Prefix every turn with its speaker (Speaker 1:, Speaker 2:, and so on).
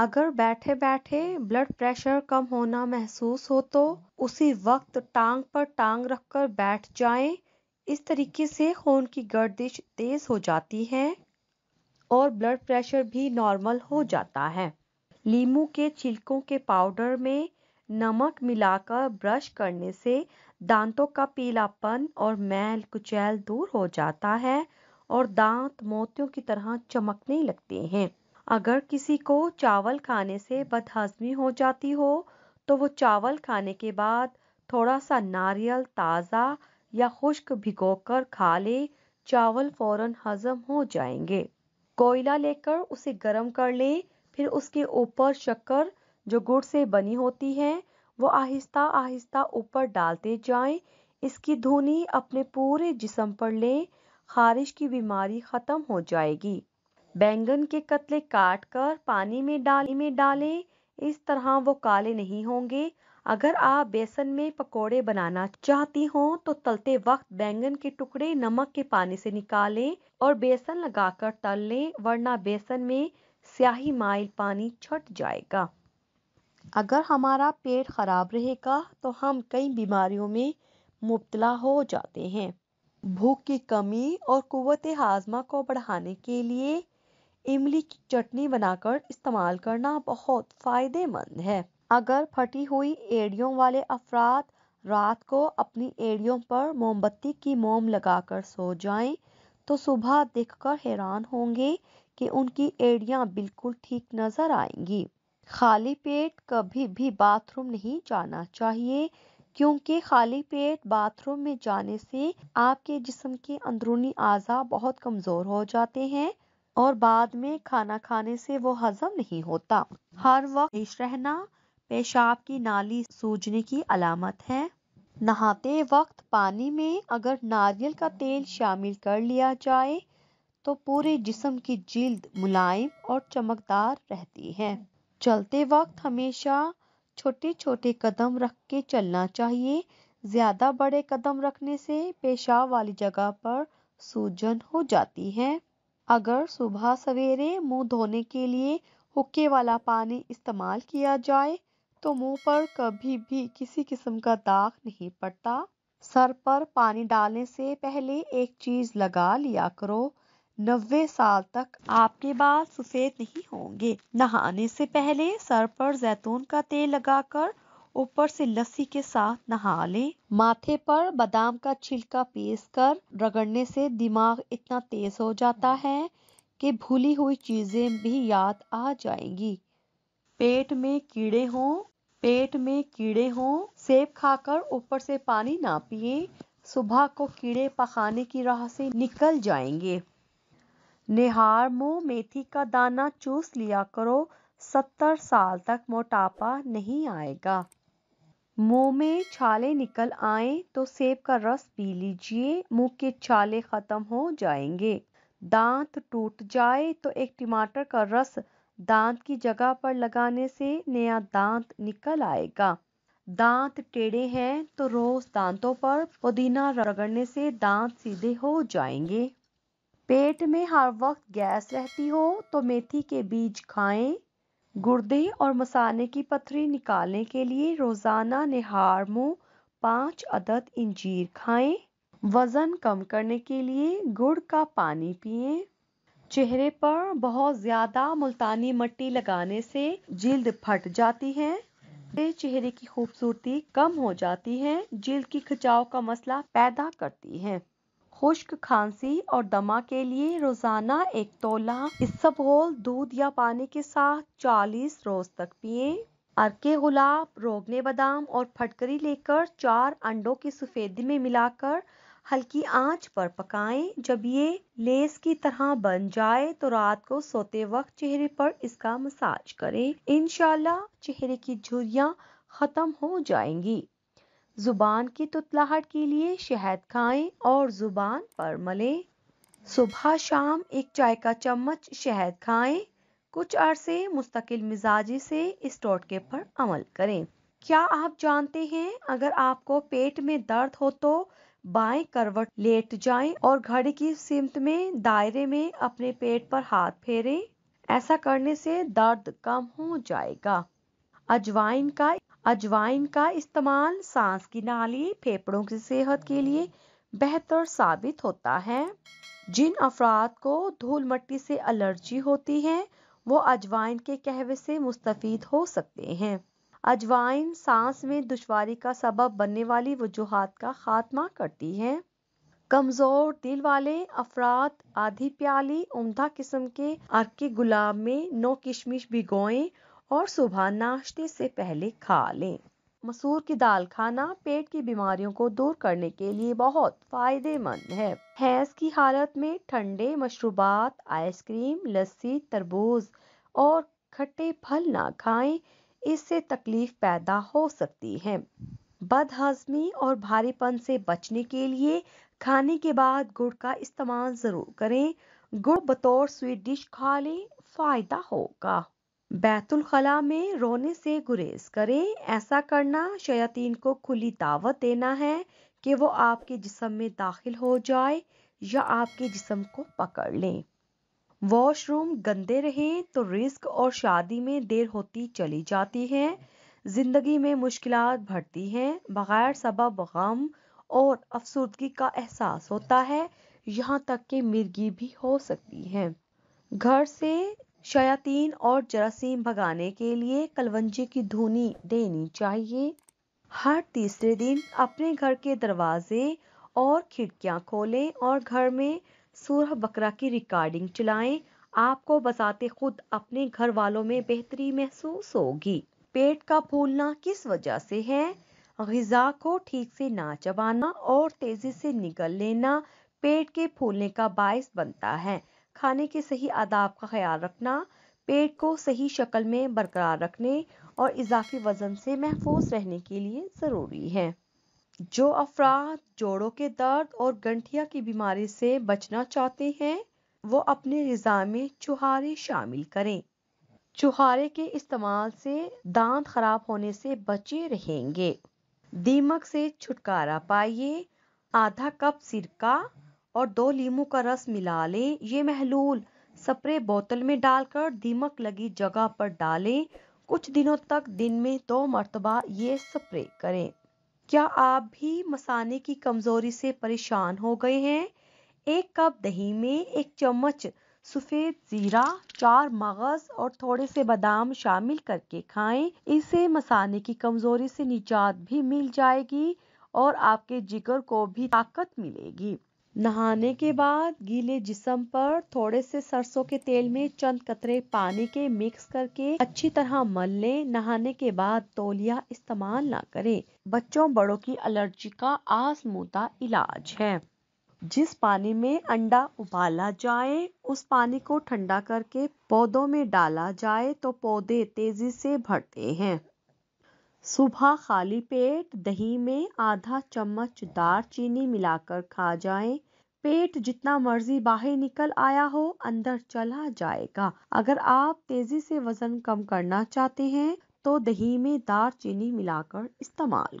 Speaker 1: अगर बैठे बैठे ब्लड प्रेशर कम होना महसूस हो तो उसी वक्त टांग पर टांग रखकर बैठ जाएं। इस तरीके से खून की गर्दिश तेज हो जाती है और ब्लड प्रेशर भी नॉर्मल हो जाता है लीमू के छिलकों के पाउडर में नमक मिलाकर ब्रश करने से दांतों का पीलापन और मैल कुचैल दूर हो जाता है और दांत मोतियों की तरह चमकने लगते हैं अगर किसी को चावल खाने से बदहज़मी हो जाती हो तो वो चावल खाने के बाद थोड़ा सा नारियल ताज़ा या खुश्क भिगो कर खा ले चावल फौरन हजम हो जाएंगे कोयला लेकर उसे गर्म कर लें फिर उसके ऊपर शक्कर जो गुड़ से बनी होती है वो आहिस्ता आहिस्ता ऊपर डालते जाएं इसकी धुनी अपने पूरे जिसम पर लें खारिश की बीमारी ख़त्म हो जाएगी बैंगन के कतले काट कर पानी में डाल में डालें इस तरह वो काले नहीं होंगे अगर आप बेसन में पकोड़े बनाना चाहती हो तो तलते वक्त बैंगन के टुकड़े नमक के पानी से निकालें और बेसन लगाकर तल लें वरना बेसन में स्याही माइल पानी छट जाएगा अगर हमारा पेट ख़राब रहेगा तो हम कई बीमारियों में मुबतला हो जाते हैं भूख की कमी और कुत हाजमा को बढ़ाने के लिए इमली की चटनी बनाकर इस्तेमाल करना बहुत फ़ायदेमंद है अगर फटी हुई एड़ियों वाले अफराद रात को अपनी एड़ियों पर मोमबत्ती की मोम लगाकर सो जाएं तो सुबह देखकर हैरान होंगे कि उनकी एड़ियां बिल्कुल ठीक नज़र आएंगी खाली पेट कभी भी बाथरूम नहीं जाना चाहिए क्योंकि खाली पेट बाथरूम में जाने से आपके जिस्म के अंदरूनी आजा बहुत कमज़ोर हो जाते हैं और बाद में खाना खाने से वो हजम नहीं होता हर वक्त पेश रहना पेशाब की नाली सूजने की अलामत है नहाते वक्त पानी में अगर नारियल का तेल शामिल कर लिया जाए तो पूरे जिसम की जिल्द मुलायम और चमकदार रहती है चलते वक्त हमेशा छोटे छोटे कदम रख के चलना चाहिए ज़्यादा बड़े कदम रखने से पेशाब वाली जगह पर सूजन हो जाती है अगर सुबह सवेरे मुंह धोने के लिए हुक्के वाला पानी इस्तेमाल किया जाए तो मुंह पर कभी भी किसी किस्म का दाग नहीं पड़ता सर पर पानी डालने से पहले एक चीज लगा लिया करो नब्बे साल तक आपके बाल सफेद नहीं होंगे नहाने से पहले सर पर जैतून का तेल लगाकर ऊपर से लस्सी के साथ नहा लें माथे पर बादाम का छिलका पीस कर रगड़ने से दिमाग इतना तेज हो जाता है कि भूली हुई चीज़ें भी याद आ जाएंगी पेट में कीड़े हों पेट में कीड़े हों सेब खाकर ऊपर से पानी ना पिए सुबह को कीड़े पखाने की राह से निकल जाएंगे निहार मुंह मेथी का दाना चूस लिया करो सत्तर साल तक मोटापा नहीं आएगा मुंह में छाले निकल आए तो सेब का रस पी लीजिए मुंह के छाले खत्म हो जाएंगे दांत टूट जाए तो एक टमाटर का रस दांत की जगह पर लगाने से नया दांत निकल आएगा दांत टेढ़े हैं तो रोज दांतों पर पुदीना रगड़ने से दांत सीधे हो जाएंगे पेट में हर वक्त गैस रहती हो तो मेथी के बीज खाएं गुर्दे और मसाने की पथरी निकालने के लिए रोज़ाना निहार मुंह पाँच अदद इंजीर खाएं वज़न कम करने के लिए गुड़ का पानी पिए चेहरे पर बहुत ज़्यादा मुल्तानी मट्टी लगाने से जिल्द फट जाती है चेहरे की खूबसूरती कम हो जाती है जिल्द की खिंचाव का मसला पैदा करती है खुश्क खांसी और दमा के लिए रोजाना एक तोला इसबगोल दूध या पानी के साथ 40 रोज तक पिए अरके गुलाब रोगने बादाम और फटकरी लेकर चार अंडों की सफेदी में मिलाकर हल्की आंच पर पकाएं जब ये लेस की तरह बन जाए तो रात को सोते वक्त चेहरे पर इसका मसाज करें इनशाला चेहरे की झुरियाँ ख़त्म हो जाएंगी ज़ुबान की तुतलाहट के लिए शहद खाएं और ज़ुबान पर मलें सुबह शाम एक चाय का चम्मच शहद खाएं कुछ अरसे मुस्तकिल मिजाजी से इस टोटके पर अमल करें क्या आप जानते हैं अगर आपको पेट में दर्द हो तो बाएं करवट लेट जाएं और घड़ी की सिमत में दायरे में अपने पेट पर हाथ फेरें ऐसा करने से दर्द कम हो जाएगा अजवाइन का अजवाइन का इस्तेमाल सांस की नाली फेफड़ों की सेहत के लिए बेहतर साबित होता है जिन अफराद को धूल मट्टी से एलर्जी होती है वो अजवाइन के कहवे से मुस्तफ़ हो सकते हैं अजवाइन सांस में दुश्वारी का सबब बनने वाली वजूहत का खात्मा करती है कमज़ोर दिल वाले अफराद आधी प्याली उमदा किस्म के अर्के गुलाब में नौ किशमिश भिगोएं और सुबह नाश्ते से पहले खा लें मसूर की दाल खाना पेट की बीमारियों को दूर करने के लिए बहुत फायदेमंद है हैज की हालत में ठंडे मशरूबात आइसक्रीम लस्सी तरबूज और खट्टे फल ना खाएं इससे तकलीफ पैदा हो सकती है बदहजमी और भारीपन से बचने के लिए खाने के बाद गुड़ का इस्तेमाल ज़रूर करें गुड़ बतौर स्वीट डिश खा लें फ़ायदा होगा बैतुलखला में रोने से गुरेज करें ऐसा करना शयातीन को खुली दावत देना है कि वो आपके जिसम में दाखिल हो जाए या आपके जिसम को पकड़ लें वॉशरूम गंदे रहें तो रिस्क और शादी में देर होती चली जाती है ज़िंदगी में मुश्किल बढ़ती हैं बग़ैर सबब गम और अफसुदगी का एहसास होता है यहाँ तक कि मिर्गी भी हो सकती है घर से शयातीन और जरासीम भगाने के लिए कलवंजे की धुनी देनी चाहिए हर तीसरे दिन अपने घर के दरवाजे और खिड़कियां खोलें और घर में सूरह बकरा की रिकॉर्डिंग चलाएं आपको बसाते खुद अपने घर वालों में बेहतरी महसूस होगी पेट का फूलना किस वजह से है गजा को ठीक से ना चबाना और तेजी से निकल लेना पेट के फूलने का बायस बनता है खाने के सही आदाब का ख्याल रखना पेट को सही शक्ल में बरकरार रखने और इजाफी वज़न से महफूज रहने के लिए ज़रूरी है जो अफराद जोड़ों के दर्द और गंठिया की बीमारी से बचना चाहते हैं वो अपने गज़ा में चुहारे शामिल करें चुहारे के इस्तेमाल से दांत खराब होने से बचे रहेंगे दीमक से छुटकारा पाइए आधा कप सिरका और दो लीमू का रस मिला लें ये महलूल स्प्रे बोतल में डालकर दीमक लगी जगह पर डालें कुछ दिनों तक दिन में दो मरतबा ये स्प्रे करें क्या आप भी मसाने की कमज़ोरी से परेशान हो गए हैं एक कप दही में एक चम्मच सफ़ेद ज़ीरा चार मगज़ और थोड़े से बादाम शामिल करके खाएं इसे मसाने की कमज़ोरी से निजात भी मिल जाएगी और आपके जिगर को भी ताकत मिलेगी नहाने के बाद गीले जिसम पर थोड़े से सरसों के तेल में चंद कतरे पानी के मिक्स करके अच्छी तरह मल लें नहाने के बाद तौलिया इस्तेमाल ना करें बच्चों बड़ों की एलर्जी का आसमूता इलाज है जिस पानी में अंडा उबाला जाए उस पानी को ठंडा करके पौधों में डाला जाए तो पौधे तेजी से बढ़ते हैं सुबह खाली पेट दही में आधा चम्मच दार चीनी मिलाकर खा जाएं पेट जितना मर्जी बाहर निकल आया हो अंदर चला जाएगा अगर आप तेजी से वजन कम करना चाहते हैं तो दही में दार चीनी मिलाकर इस्तेमाल